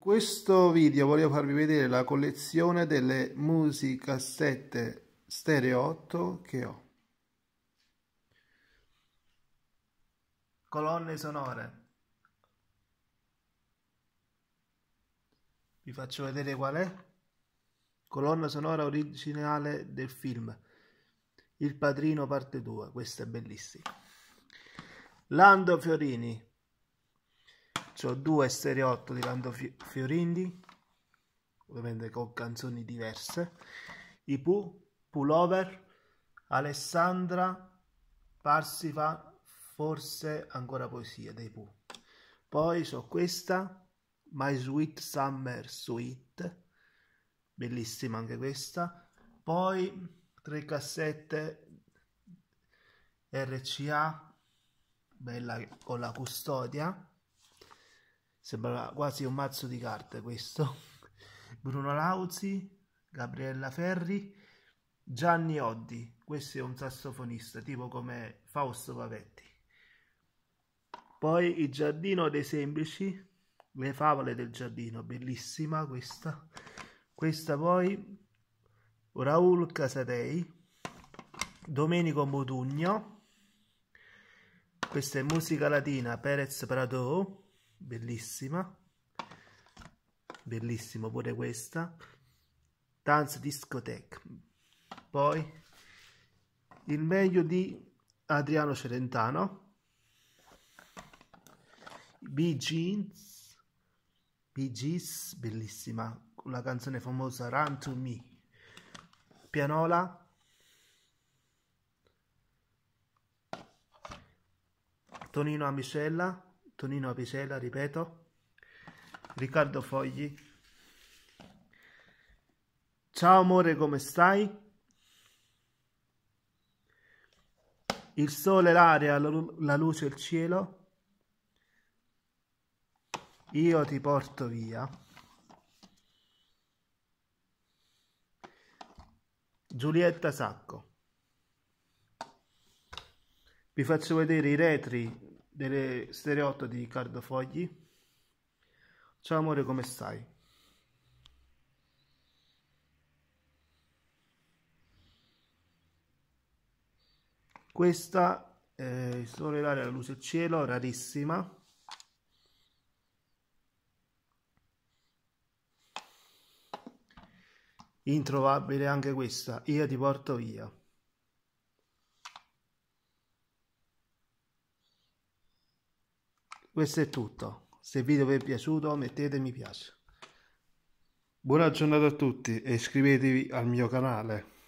questo video volevo farvi vedere la collezione delle musicassette stereo 8 che ho. Colonne sonore. Vi faccio vedere qual è. Colonna sonora originale del film Il Padrino parte 2, questa è bellissima. Lando Fiorini, cioè, ho due serie 8 di Lando Fiorindi, ovviamente con canzoni diverse, i Pooh, Pullover, Alessandra, Parsifa, forse ancora poesia dei Pooh. Poi so questa, My Sweet Summer Suite, bellissima anche questa. Poi tre cassette RCA, bella con la custodia. Sembra quasi un mazzo di carte questo. Bruno Lauzi, Gabriella Ferri, Gianni Oddi. Questo è un sassofonista, tipo come Fausto Pavetti. Poi il giardino dei semplici, le favole del giardino, bellissima questa. Questa poi Raul Casatei, Domenico Modugno. Questa è musica latina, Perez Prado bellissima bellissimo pure questa dance discotheque poi il meglio di Adriano Celentano Bee jeans Bee Gees bellissima con la canzone famosa Run to Me Pianola Tonino Amicella Tonino Apisela, ripeto, Riccardo Fogli. Ciao amore, come stai? Il sole, l'aria, la luce, il cielo. Io ti porto via. Giulietta Sacco. Vi faccio vedere i retri delle Stereo di Riccardo Fogli. Ciao amore, come stai? Questa è eh, il sole, l'aria, la luce e il cielo, rarissima. Introvabile anche questa, io ti porto via. questo è tutto se il video vi è piaciuto mettete mi piace buona giornata a tutti e iscrivetevi al mio canale